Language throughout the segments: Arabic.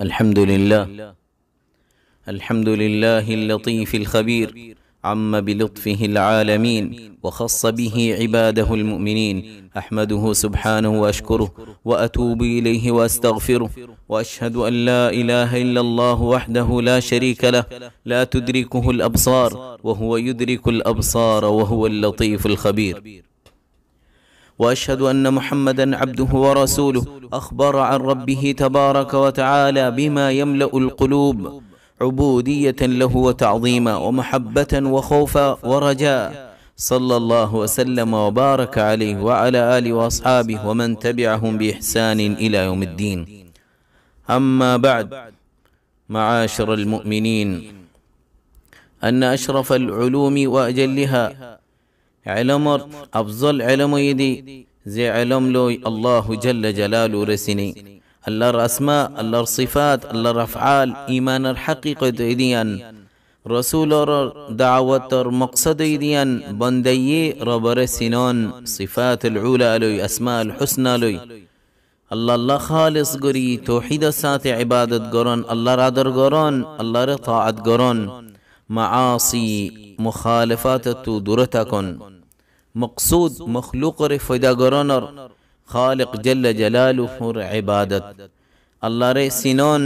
الحمد لله الحمد لله اللطيف الخبير عم بلطفه العالمين وخص به عباده المؤمنين احمده سبحانه واشكره واتوب اليه واستغفره واشهد ان لا اله الا الله وحده لا شريك له لا تدركه الابصار وهو يدرك الابصار وهو اللطيف الخبير وأشهد أن محمدا عبده ورسوله أخبر عن ربه تبارك وتعالى بما يملأ القلوب عبودية له وتعظيما ومحبة وخوفا ورجاء صلى الله وسلم وبارك عليه وعلى آله وأصحابه ومن تبعهم بإحسان إلى يوم الدين أما بعد معاشر المؤمنين أن أشرف العلوم وأجلها علمر افضل علم يدي زي علم لوي الله جل جلاله رسني الله أسماء الله صفات الله أفعال إيمان الحقيقة يديا رسول دعوت مقصد يديا بندي ربر سنان صفات العلا لوي أسماء الحسنى لوي الله الله خالص قري توحيد سات عبادت قرن الله رادر قرن الله رطاعت قران معاصي مخالفات تو درتكن مقصود مخلوق ر فداگرانر خالق جل جلاله ر عبادت الله ر سنون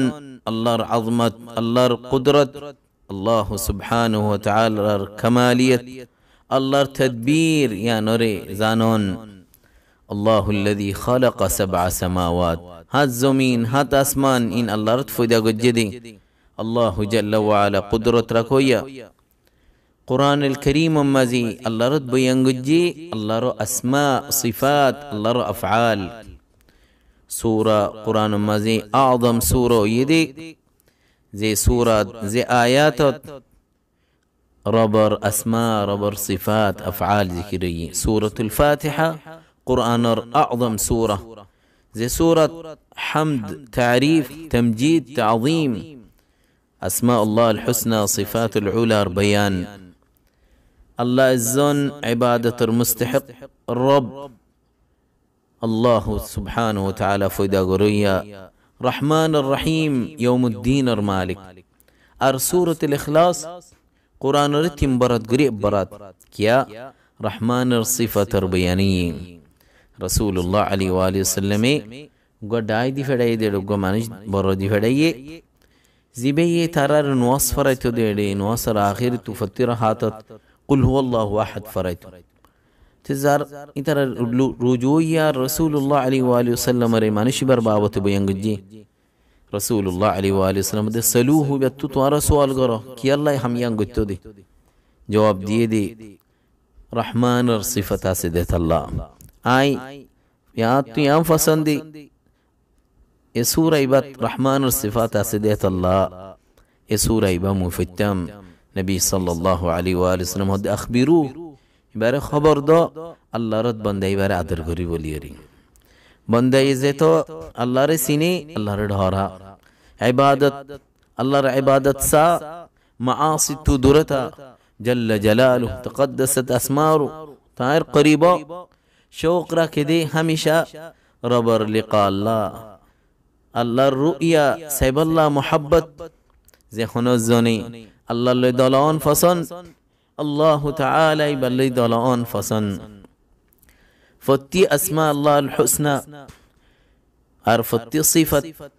الله ر عظمت الله ر قدرت الله سبحانه وتعالى ر كماليت الله ر تدبير يا نوري زانون الله الذي خلق سبع سماوات هات زمین هات آسمان این الله رت فدا گجدی الله جل وعلا قدرت رکویا قرآن الكريم مازي الله رد بينجي الله رو أسماء صفات الله رو أفعال سورة قرآن مازي أعظم سورة يدي زي سورة زي آيات ربر أسماء ربر صفات أفعال ذكرية سورة الفاتحة قرآن أعظم سورة زي سورة حمد تعريف تمجيد تعظيم أسماء الله الحسنى صفات العلا بيان الله الزن عبادة المستحق الرب الله سبحانه وتعالى فدا قرية رحمن الرحيم يوم الدين المالك ار سورة الإخلاص قرآن رتم برد قريب برد كيا رحمن الصفة تربياني رسول الله عليه وآله وسلم آي دي فدائي دي لغو مانج برد دي فدعي زبي تارار نواصفر تدعي نواصر آخر تفتر حاتت قل هو الله واحد فرد تزار إتر رجويا رسول الله عليه وآله وسلم رمانش بربابة بيانجي رسول الله عليه وآله وسلم ده سلوه بيتو بيتتوارا سؤال غرا كي الله هم يانجتو دي جواب دي دي رحمن صفتا سدت الله آي يا تو يام فسن دي يسور إبات رحمن صفتا سدت الله يسور إبا مفتم نبی صلی الله علیه و آله وسلم হদ আখবিরু এবারে খবর দাও আল্লাহর বান্দা এবারে আদর করি বলিয়ারি বান্দা ইজে তো আল্লাহরে সিনি আল্লাহরে ঢরা ইবাদত আল্লাহর ইবাদত সা মাআসি তু দুরতা جل جلاله تقدست أسماره تعير قريبا شوق راكدي هميشا ربر لقاء الله الله الرؤيا سيب الله محبت زي خنوز الله اللي دلان فسن الله تعالى بل لي دلان فسن فتي اسماء الله الحسنى ار صفة صفت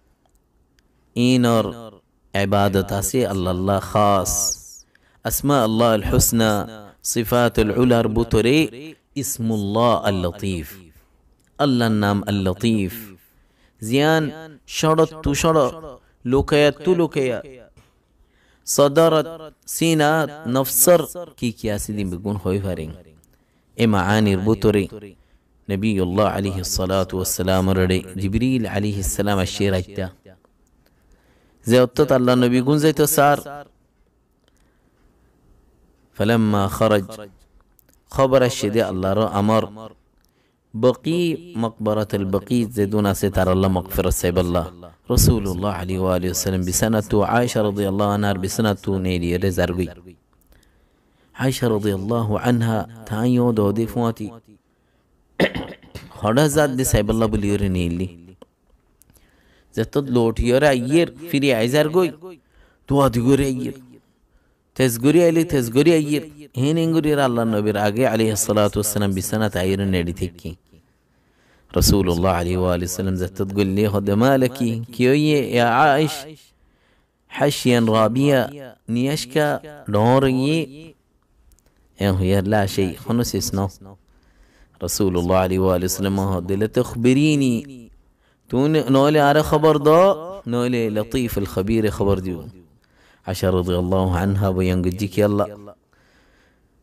اينر عبادت اسي الله الله خاص اسماء الله الحسنى صفات العلى بطري اسم الله اللطيف الله النام اللطيف زيان شرط تو شرط لوكيات لوكيات صدرت سينا نفسر كي كياسي دين بيكون خوي فارين معاني ربطري نبي الله عليه الصلاة والسلام ردي جبريل عليه السلام الشير اجتا زي اتت الله نبي قن زي تسار فلما خرج خبر الشدي الله رو امر بقي مقبرة البقي زيدنا ستار الله مغفرة سيب الله رسول الله عليه وآله وسلم بسنة عائشة رضي الله عنها بسنة نيلي رزاروي عائشة رضي الله عنها تانيو دو دي فواتي خدا زاد دي سيب الله بليور نيلي زتد لوٹیورا ایر فری عزارگوی دي آدھگور ایر تزغوري علي تزغوري اير هين انغوري الله نبير آغي عليه الصلاة والسلام بسنة آير نيدي تكي رسول الله عليه وآله السلام ذات تقول لي خد مالكي كيو يا عائش حشيا رابيا نيشكا نوري اين هو لا شيء خنو سيسنو رسول الله عليه وآله السلام خد لتخبريني تون نولي على خبر دا نولي لطيف الخبير خبر ديون عائشة رضي الله عنها بيان جيك يلا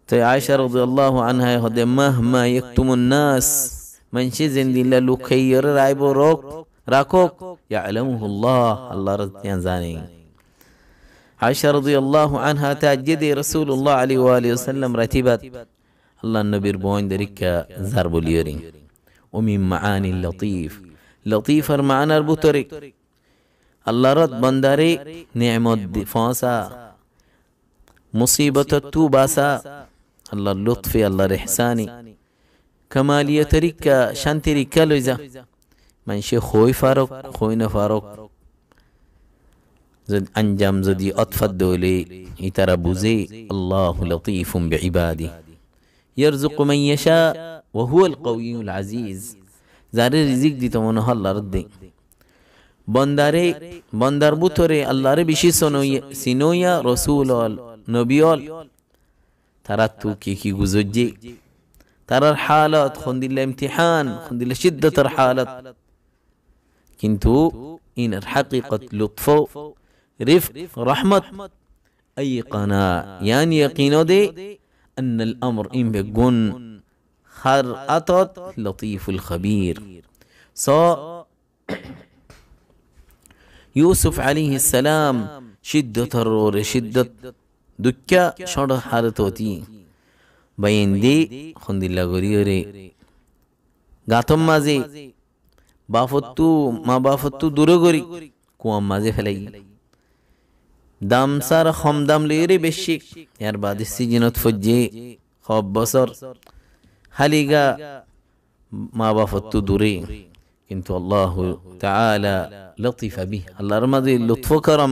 تي عائشة رضي الله عنها يهد مهما يكتم الناس من شزن دي للو كير رايبو روك راكوك يعلمه الله الله رضيان زاني عائشة رضي الله عنها تاجدي رسول الله عليه وآله وسلم رتبت الله النبي ربوين دريك زرب اليرين ومن معاني اللطيف لطيف المعنى البطريق আল্লাহরত বন্দারে নিয়ামত ফসা مصيبة তু বাসা الله লুৎফি الله رحساني كمالية تريكا شانتي ريكا من شي خوي فاروق خوينا فاروق زد أنجام زدي أطفت دولي إتر بوزي الله لطيف بعباده يرزق من يشاء وهو القوي العزيز زاري رزق دي تمنها الله ردي বন্দারে বন্দার বুতরে আল্লাহরে বেশি সিনোয়া রসুল অল নবী অল তারা তু কি কি গুজজ্জি তারার হালত খন্দিল্লা ইমতিহান খন্দিল্লা শিদ্দতর হালত কিন্তু ইনার হাকিকত লুৎফ رفق رحمة أي قناة يعني يقينو دي أن الأمر إن بقون خر أطت لطيف الخبير سو ইউসুফ আলী ইসালাম দাম সার দাম বেশি এর বাদে সিজনত সব বছর হালিগা মা বাফত্তু দূরে কিন্তু আল্লাহ তাআলা লতিফা বি আল্লাহর মাঝে লুৎফ করম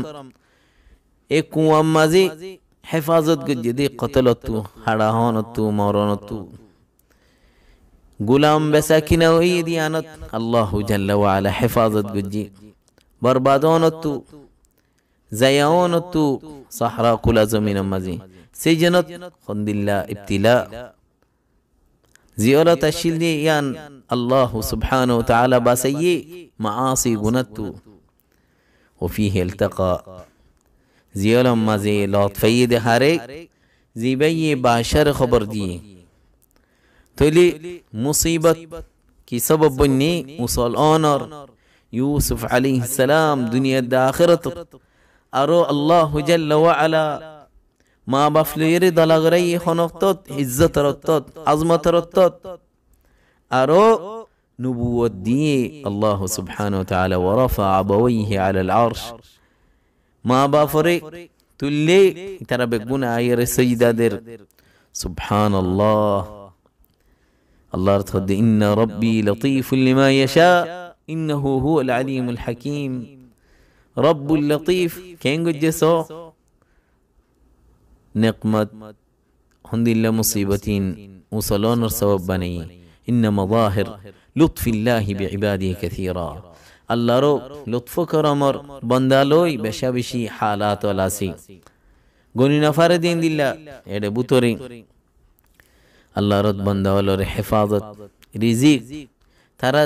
এ কুয়াম মাঝে হেফাজত গজ্জে দি কতলতু হাড়াহনতু মরণতু গুলাম বেসা কিনা ওই দি আনত আল্লাহ জাল্লা ওয়ালা হেফাজত গজ্জি বরবাদনতু জায়ানতু সাহরা কুলা জমিন মাঝে সেই জনত খন্দিল্লা ইবতিলা জিয়লত আসিল দি ইয়ান الله سبحانه وتعالى باسي معاصي غنته وفيه التقى لما زي لطفی ده زي زیبی باشر خبر دي تولي مصيبة كي سبب بني وصل اونر يوسف عليه السلام دنيا داخرت أرو الله جل وعلا ما بفلير دلغري خنفتت عزت رتت عظمة رتت أرو نبوة دي الله سبحانه وتعالى ورفع أبويه على العرش ما بافري تولي ترى بكون آير سيدة در سبحان الله الله رتخد إن ربي لطيف لما يشاء إنه هو العليم الحكيم رب اللطيف كين قد جسو نقمت هندي لمصيبتين وصلون رسوب بنيين إن مظاهر لطف الله بعباده كثيرا আল্লাহরও লুৎফ করমর বন্দালই বেশা বেশি হালাত লাসি গনি নফারে দিন দিল্লা এডে বুতরি আল্লাহ রত বন্দাওয়ালর হেফাজত রিজিক তারা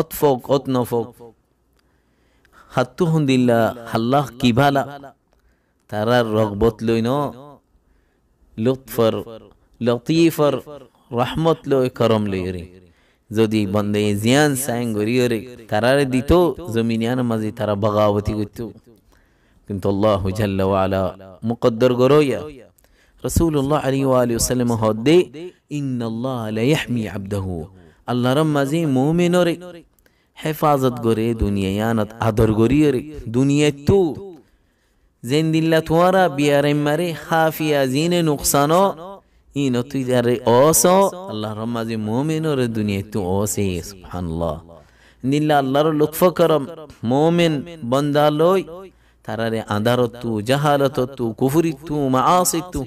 অতফক অতনফক হাত্তু হন্দিল্লা হাল্লাহ কিভালা তারা রগবত লইন লুৎফর লতিফর রহমত লয় করম লইরে যদি বন্দে জিয়ান সাইন গরিয়রে তারারে দিত জমিনিয়ান মাঝে তারা বগাবতি করত কিন্তু আল্লাহ জাল্লা মুকদ্দর গরইয়া রসুল্লাহ আলী আলী সাল্লাম হদ্দে ইন্নাল্লাহ লাইহমি আবদাহু আল্লাহর মাঝে মুমিনরে হেফাজত করে দুনিয়ায়ানত আদর গরিয়রে দুনিয়া তু জেন্দিল্লা তোয়ারা বিয়ারে মারে হাফিয়া জিনে নুকসানো إنو تجاري أوسو الله رمزي مؤمن ردنيا تو أوسي سبحان الله نلا الله رو لطفة كرم مؤمن بندالوي تو أدارتو جهالتو كفرتو تو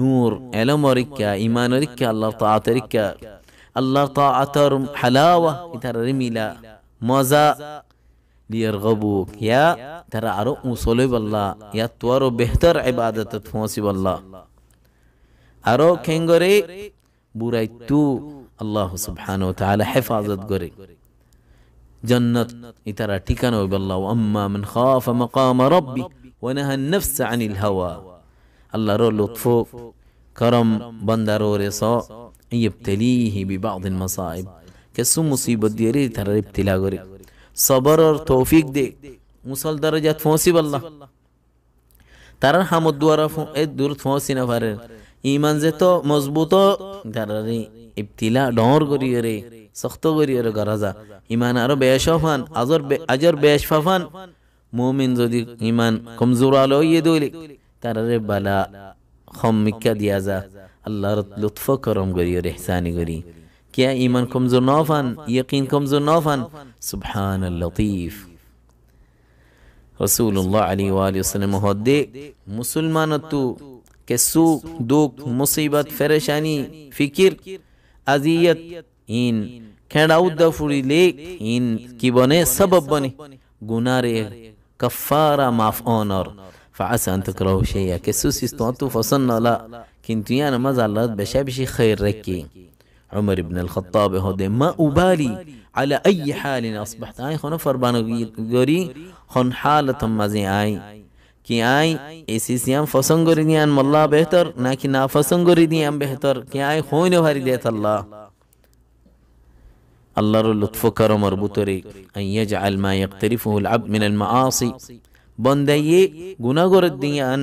نور علمرك إيمانرك الله طاعترك الله رم حلاوة تراري ملا مزا ليرغبوك يا ترى عرق مصلب الله يا توارو بهتر عبادة تفوسي بالله আরো খেঙ্গরে বুড়াই তু আল্লাহ সুবহান ও তাহলে হেফাজত করে জন্নত ইতারা ঠিকানো বল্লাহ আম্মা মান খাফা মাকাম রব্বি ওয়া নাহা নফস আনিল হাওয়া আল্লাহর লুৎফ করম বান্দার ওরে স ইবতলিহি বিবাদ المصائب কিছু মুসিবত দিয়ে রে তারা ইবতিলা করে সবর আর তৌফিক দে মুসল দরজাত পৌঁছিব আল্লাহ তারার হামদ দুয়ারা এ দূর পৌঁছি না পারে ইমান যে তো মজবুত দারারে ইবতিলা ডর করিয়ে রে সখত করিয়ে রে গরাজা ইমান আরো বেশ ফান আজর আজর বেশ ফাফান মুমিন যদি ইমান কমজোর আলো ইয়ে দইলে তারারে বালা খম মিক্কা দিয়া যা আল্লাহর লুৎফ করম করিয়ে রে ইহসানি করি কিয়া ইমান কমজোর নফান ইয়াকিন কমজোর নফান সুবহান লতিফ রসুল্লাহ আলী ওয়ালি ওসালাম হদ্দে মুসলমানত্ব کہ دوك دکھ مصیبت فریشانی فکر اذیت ان کھڑا ادا فری لیک ان کی بنے سبب بنے گناہ رے کفارہ معاف اونر فعسى أن تكرهوا شيئا كسوس استوانتو فصلنا لا كنتو يانا ما زالت بشابشي خير ركي عمر بن الخطاب هودي ما أبالي على أي حال أصبحت آي خون فربان غوري خون حالة مزي آي کہ آئیں ایسی سی ہم فسن گری دیاں ملا بہتر نہ کی نافسن گری دیاں بہتر کہ آئیں خون بھاری دیت اللہ اللہ رو لطف کرو مربوط رے ان یجعل ما یقترفه العبد من المعاصی بندیئے گناہ گرد دیاں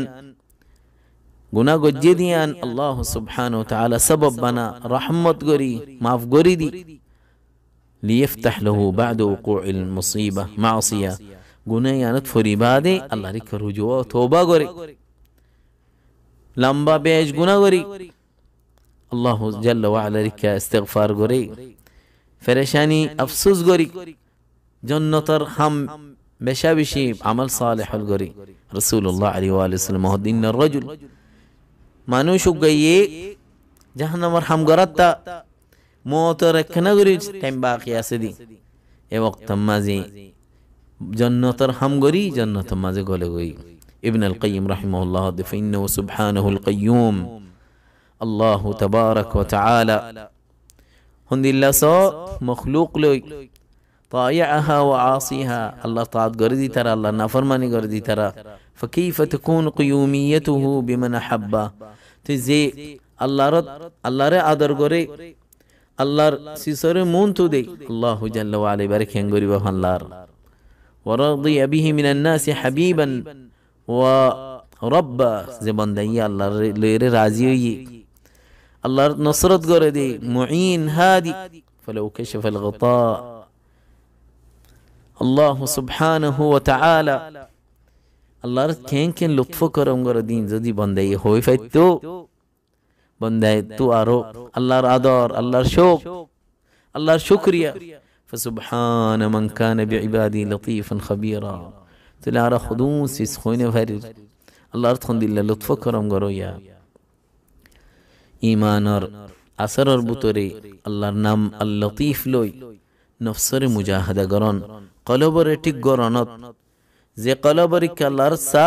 گناہ گجی دیاں اللہ سبحانہ وتعالی سبب بنا رحمت گری ماف گری دی لیفتح لہو بعد وقوع المصیبہ معصیہ গুনে ইয়ানত ফরিবাদে আল্লাহর কি রুজু তওবা করে লম্বা বেশ গুনাহ করি আল্লাহ জাল্লা ওয়া আলার কি ইস্তিগফার করে ফেরেশানি আফসোস করি জান্নাতের হাম বেশাবেশি আমল সালেহ করি রাসূলুল্লাহ আলাইহি ওয়া আলিহি সাল্লাম হদিনার রাজুল মানুষ গইয়ে জাহান্নামের হাম গরাতা موتر کنگری تیم باقی اسدی ای وقت مازی জন্নতর হাম جنت জন্নত মাঝে গলে গই ابن القيم رحمه الله فإنه سبحانه القيوم الله تبارك وتعالى هند الله سو مخلوق لوي طائعها وعاصيها الله طاعت غردي ترى الله نافرماني غردي ترى فكيف تكون قيوميته بمن أحبه تزي الله رد الله رأى أدر قري الله سيسر مونتو دي الله جل وعلي بارك ينقري بها الله ورضي به من الناس حبيبا ورب زبان دي الله لير راضي الله نصرت غردي معين هادي فلو كشف الغطاء الله سبحانه وتعالى الله كين كين لطف كرم قردين زدي بندي هوي فتو بندي تو أرو الله أدار الله شوق الله شكريا فسبحان من كان بعبادي لطيفا خبيرا تلا خدون سيس خوين فرير الله ارتخن دي لطف كرم گرويا ايمان ار اثر ربطوري الله نام اللطيف لوي نفسر مجاهد گران قلوب رتق گرانت زي قلوب ريك الله رسا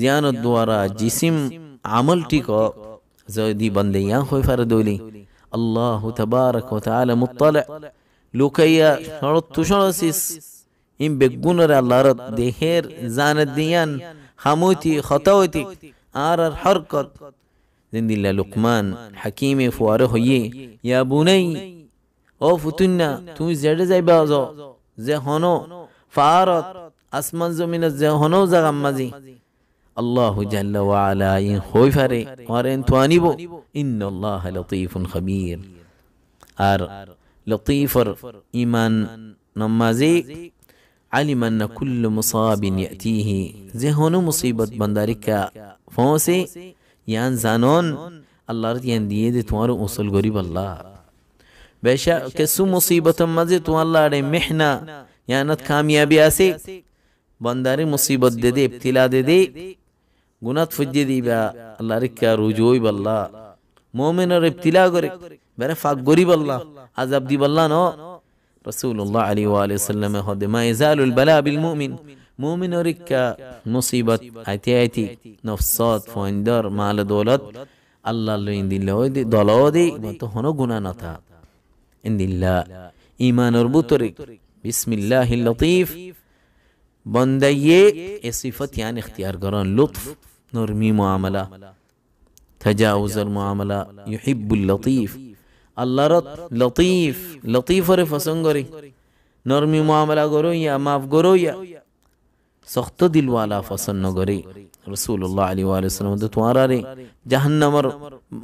زيان الدوارا جسم عمل تيكو زي دي بندي خوي فردولي الله تبارك وتعالى مطلع لوكيا شرط تشرسيس إن بجنر الأرض دهير زان الديان خموتي خطوتي آر الحركة زند الله لقمان حكيم فواره يي يا بني أو فتنة تومي زرد زي بازو زي هنو فارت أسمان زمين زي هنو زغمزي الله جل وعلا إن خوفري وارن توانيبو إن الله لطيف خبير آر لطيفر إيمان نمازي علم أن كل مصاب يأتيه زهون مصيبة بندارك فوسي یان زانون اللہ رتی اندیئے دي توارو اصل غريب الله بشا كسو مصيبة مزي مزے تو اللہ رے محنہ یانت کامیابی آسے بنداری مصیبت دے دے ابتلا دے دے گنات فجدی بے اللہ رکا رجوئی بالله مومن اور ابتلا گرے برای فاق غریب الله از عبدی بالله نه رسول الله علیه و آله سلم ما يزال البلاء بالمؤمن مؤمن رکا مصیبت عتی نفسات فایندار مال دولت الله لین دین لوی دلودی و تو هنو گنا نتا ان دین لا ایمان بسم الله اللطیف بنده یک إيه صفت یعنی يعني اختیار لطف نرمی معامله تجاوز المعامله يحب اللطيف আল্লাহরত লতিফ লতিফরে ফসং করি নরমি মামলা গরইয়া মাফ গরইয়া সখত দিলওয়ালা ফসন্ন গরি রসুল্লাহ আলী আলাইসালাম তো তোমার আরে জাহান্নামর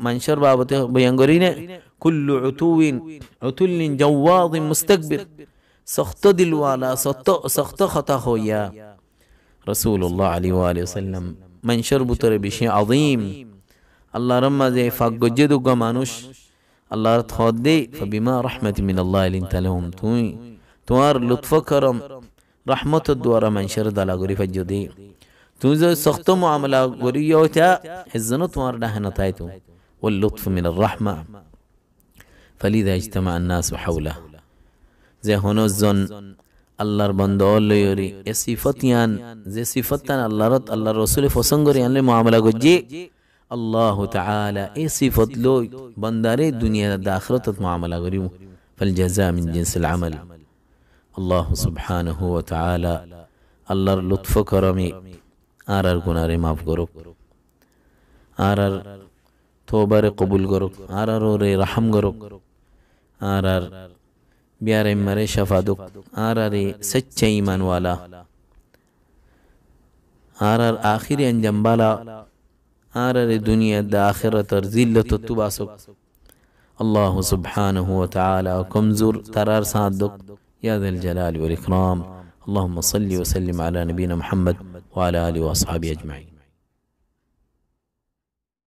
মানুষের বাবতে বয়ান করি না কুল্লু উতুইন উতুল্লিন জওয়াদিন মুস্তাকবির সখত দিলওয়ালা সত্য সখত খতা হইয়া রসুল্লাহ আলী আলাইসাল্লাম মানুষের ভিতরে বেশি আদিম আল্লাহর মাঝে ফাগ্য যে দুগ্গা মানুষ الله تخوض دي فبما رحمة من الله لنت لهم توي توار لطف كرم رحمة دوارا من شرد على فجو دی توزو سخت معاملة گوری یوتا حزنو توار دهنا نتايتو واللطف من الرحمة فلذا اجتمع الناس حوله زي هنو الزن আল্লাহর বন্ধ লয়রি এ সিফত ইয়ান যে সিফত তান আল্লাহর আল্লাহর রসুল ফসঙ্গরি আনলে মামলা গজ্জি الله تعالى اي صفت لو بنداري الدنيا دا آخرتت معاملة غريبه فالجزاء من جنس العمل الله سبحانه وتعالى الله لطف كرمي آرار گناري ماف گروك آرار توبار قبول گروك آرار ري رحم گروك آرار بیار امار شفا دک آرار سچ ایمان والا آرار آخر انجام بالا آرر دنیا دا آخرت ار زلت تو باسو الله سبحانه وتعالى کمزور ترار صادق يا ذا الجلال والإكرام اللهم صل وسلم على نبينا محمد وعلى آله وأصحابه أجمعين